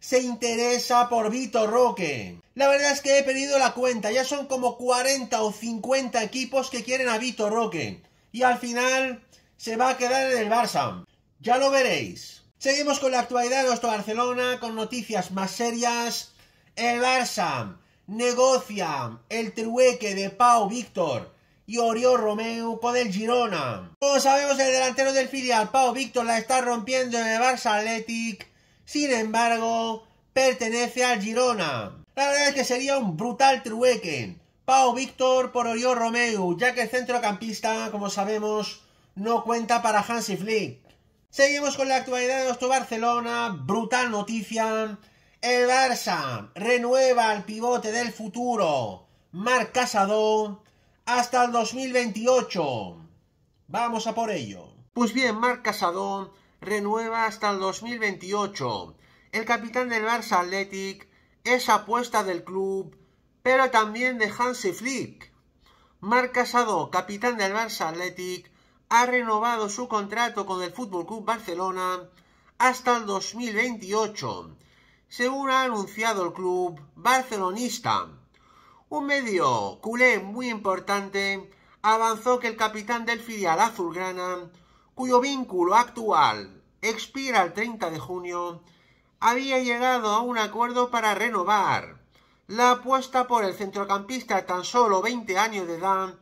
se interesa por Vitor Roque. La verdad es que he perdido la cuenta, ya son como 40 o 50 equipos que quieren a Vitor Roque. Y al final se va a quedar en el Barça. Ya lo veréis. Seguimos con la actualidad de nuestro Barcelona, con noticias más serias. El Barça negocia el trueque de Pau Víctor y Oriol Romeu con el Girona. Como sabemos, el delantero del filial, Pau Víctor, la está rompiendo en el Barça Athletic sin embargo, pertenece al Girona. La verdad es que sería un brutal trueque. Pau Víctor por Oriol Romeu, ya que el centrocampista, como sabemos, no cuenta para Hansi Flick. Seguimos con la actualidad de nuestro Barcelona. Brutal noticia. El Barça renueva al pivote del futuro, Marc Casado, hasta el 2028. Vamos a por ello. Pues bien, Marc Casado renueva hasta el 2028. El capitán del Barça Athletic es apuesta del club, pero también de Hansi Flick. Marc Casado, capitán del Barça Athletic, ha renovado su contrato con el Fútbol Club Barcelona hasta el 2028, según ha anunciado el club barcelonista. Un medio culé muy importante avanzó que el capitán del filial azulgrana cuyo vínculo actual expira el 30 de junio, había llegado a un acuerdo para renovar. La apuesta por el centrocampista tan solo 20 años de edad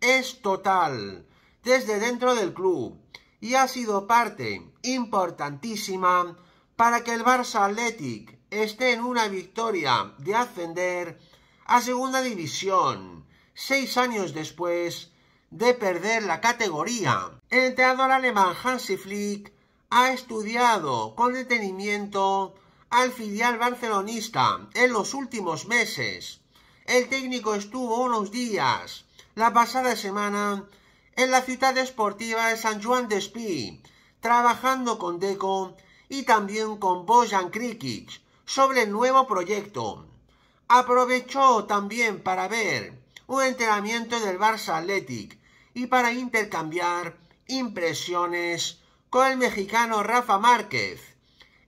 es total desde dentro del club y ha sido parte importantísima para que el Barça Athletic esté en una victoria de ascender a Segunda División seis años después de perder la categoría. El entrenador alemán Hansi Flick ha estudiado con detenimiento al filial barcelonista en los últimos meses. El técnico estuvo unos días la pasada semana en la ciudad deportiva de San Juan de Espí, trabajando con Deco y también con Bojan Krikic sobre el nuevo proyecto. Aprovechó también para ver un entrenamiento del Barça Athletic y para intercambiar impresiones con el mexicano Rafa Márquez.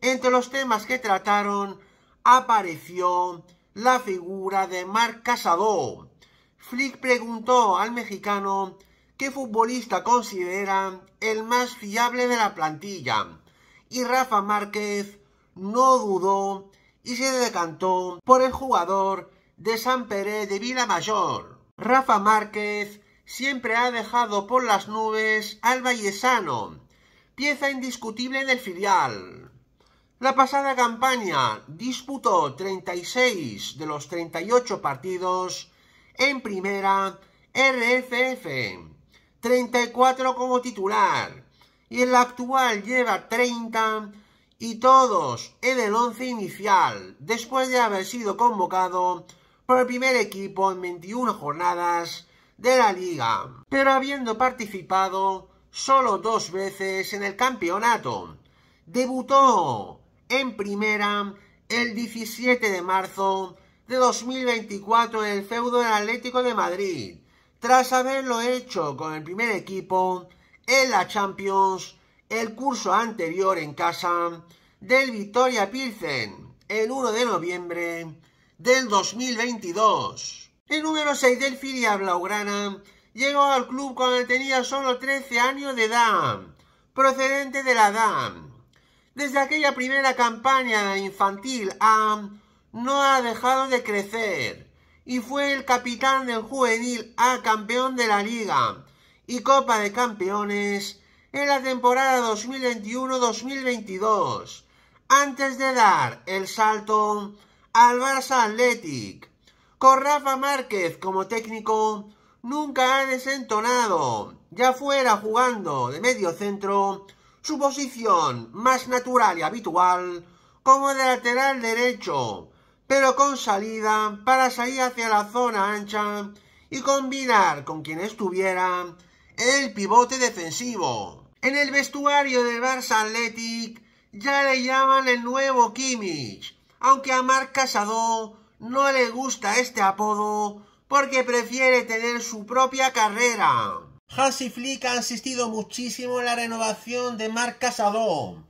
Entre los temas que trataron apareció la figura de Marc Casado. Flick preguntó al mexicano qué futbolista considera el más fiable de la plantilla y Rafa Márquez no dudó y se decantó por el jugador de San Pérez de Vila Mayor. Rafa Márquez siempre ha dejado por las nubes al Vallesano, pieza indiscutible del filial. La pasada campaña disputó 36 de los 38 partidos en primera RFF, 34 como titular, y la actual lleva 30 y todos en el once inicial, después de haber sido convocado por el primer equipo en 21 jornadas de la liga, pero habiendo participado solo dos veces en el campeonato. Debutó en primera el 17 de marzo de 2024 en el feudo del Atlético de Madrid, tras haberlo hecho con el primer equipo en la Champions el curso anterior en casa del Victoria Pilsen el 1 de noviembre del 2022. El número 6 del filial Blaugrana llegó al club cuando tenía solo 13 años de edad, procedente de la DAM. Desde aquella primera campaña infantil A no ha dejado de crecer y fue el capitán del juvenil A campeón de la Liga y Copa de Campeones en la temporada 2021-2022, antes de dar el salto al Barça Athletic Rafa Márquez como técnico, nunca ha desentonado. Ya fuera jugando de medio centro, su posición más natural y habitual como de lateral derecho, pero con salida para salir hacia la zona ancha y combinar con quien estuviera el pivote defensivo. En el vestuario del Barça Athletic ya le llaman el nuevo Kimmich, aunque a Marc Casado no le gusta este apodo porque prefiere tener su propia carrera. Hansi Flick ha insistido muchísimo en la renovación de Marc Casado.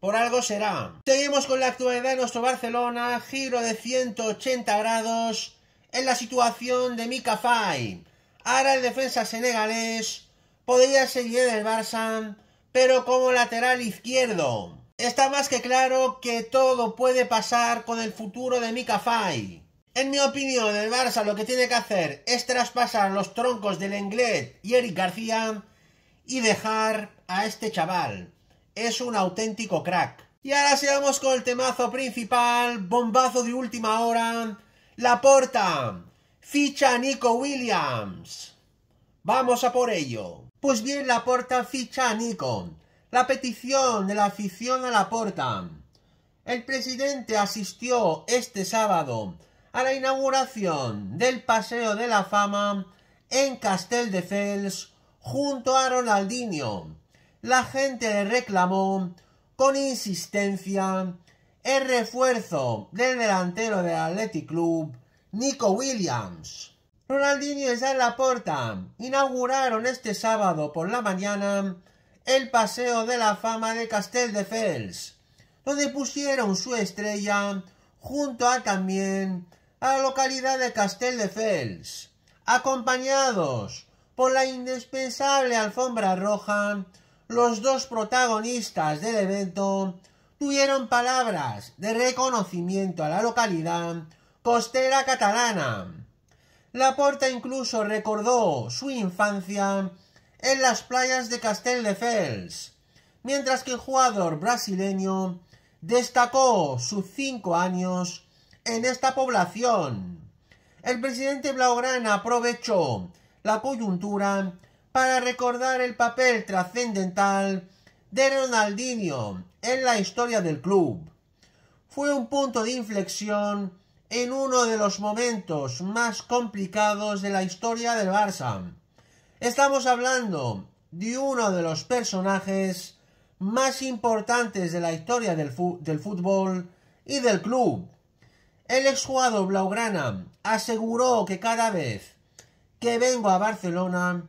Por algo será. Seguimos con la actualidad de nuestro Barcelona, giro de 180 grados en la situación de Mika Fay. Ahora el defensa senegalés podría seguir en el Barça, pero como lateral izquierdo. Está más que claro que todo puede pasar con el futuro de Mika Fai. En mi opinión, el Barça lo que tiene que hacer es traspasar los troncos del Englet y Eric García y dejar a este chaval. Es un auténtico crack. Y ahora sigamos con el temazo principal, bombazo de última hora, La Porta. Ficha a Nico Williams. Vamos a por ello. Pues bien, La Porta ficha a Nico la petición de la afición a la porta. El presidente asistió este sábado a la inauguración del Paseo de la Fama en Castel de Fels junto a Ronaldinho. La gente le reclamó con insistencia el refuerzo del delantero del Athletic Club, Nico Williams. Ronaldinho y Laporta inauguraron este sábado por la mañana el Paseo de la Fama de Fels, donde pusieron su estrella junto a también a la localidad de Fels. acompañados por la indispensable alfombra roja, los dos protagonistas del evento tuvieron palabras de reconocimiento a la localidad costera catalana. ...La Laporta incluso recordó su infancia en las playas de Castelldefels, mientras que el jugador brasileño destacó sus cinco años en esta población. El presidente Blaugrana aprovechó la coyuntura para recordar el papel trascendental de Ronaldinho en la historia del club. Fue un punto de inflexión en uno de los momentos más complicados de la historia del Barça Estamos hablando de uno de los personajes más importantes de la historia del, fútbol y del club. El exjugador Blaugrana aseguró que cada vez que vengo a Barcelona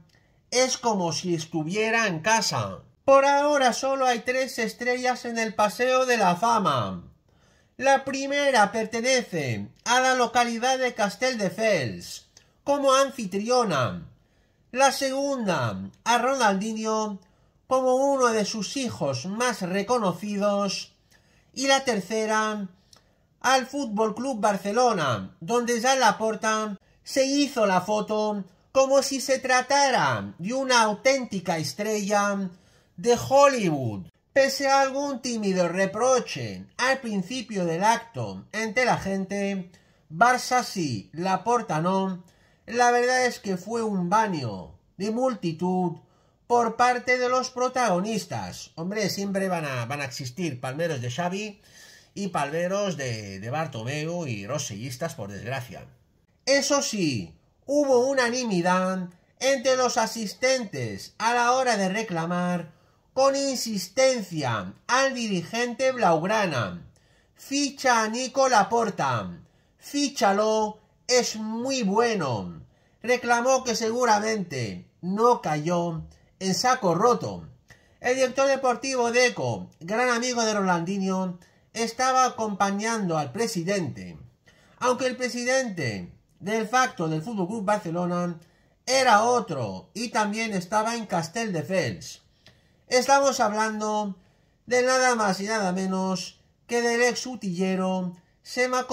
es como si estuviera en casa. Por ahora solo hay tres estrellas en el Paseo de la Fama. La primera pertenece a la localidad de Fels como anfitriona, la segunda, a Ronaldinho como uno de sus hijos más reconocidos. Y la tercera, al Fútbol Club Barcelona, donde ya la Laporta se hizo la foto como si se tratara de una auténtica estrella de Hollywood. Pese a algún tímido reproche al principio del acto entre la gente, Barça sí, Laporta no, la verdad es que fue un baño de multitud por parte de los protagonistas. Hombre, siempre van a, existir palmeros de Xavi y palmeros de, de Bartomeu y rosellistas, por desgracia. Eso sí, hubo unanimidad entre los asistentes a la hora de reclamar con insistencia al dirigente Blaugrana. Ficha a Nico Fíchalo es muy bueno. Reclamó que seguramente no cayó en saco roto. El director deportivo Deco, gran amigo de Rolandinho, estaba acompañando al presidente. Aunque el presidente del facto del Fútbol Club Barcelona era otro y también estaba en Castelldefels. Estamos hablando de nada más y nada menos que del exutillero utillero Sema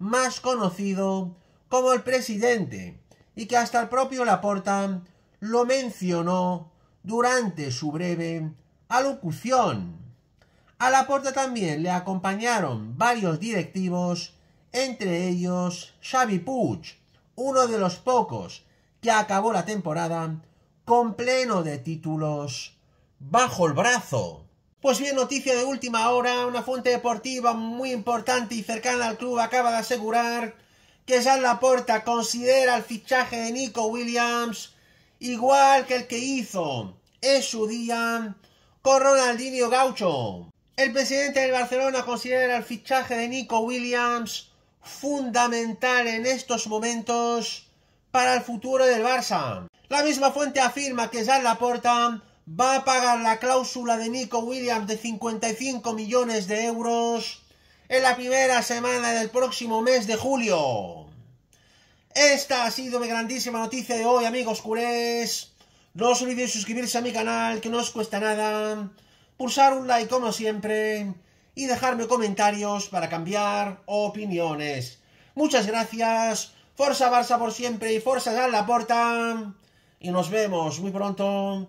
más conocido como el presidente y que hasta el propio Laporta lo mencionó durante su breve alocución. A Laporta también le acompañaron varios directivos, entre ellos Xavi Puig, uno de los pocos que acabó la temporada con pleno de títulos bajo el brazo. Pues bien, noticia de última hora, una fuente deportiva muy importante y cercana al club acaba de asegurar que Jean Laporta considera el fichaje de Nico Williams igual que el que hizo en su día con Ronaldinho Gaucho. El presidente del Barcelona considera el fichaje de Nico Williams fundamental en estos momentos para el futuro del Barça. La misma fuente afirma que Jean Laporta va a pagar la cláusula de Nico Williams de 55 millones de euros en la primera semana del próximo mes de julio. Esta ha sido mi grandísima noticia de hoy, amigos curés. No os olvidéis suscribirse a mi canal, que no os cuesta nada. Pulsar un like como siempre. Y dejarme comentarios para cambiar opiniones. Muchas gracias. Forza Barça por siempre y Forza la Laporta. Y nos vemos muy pronto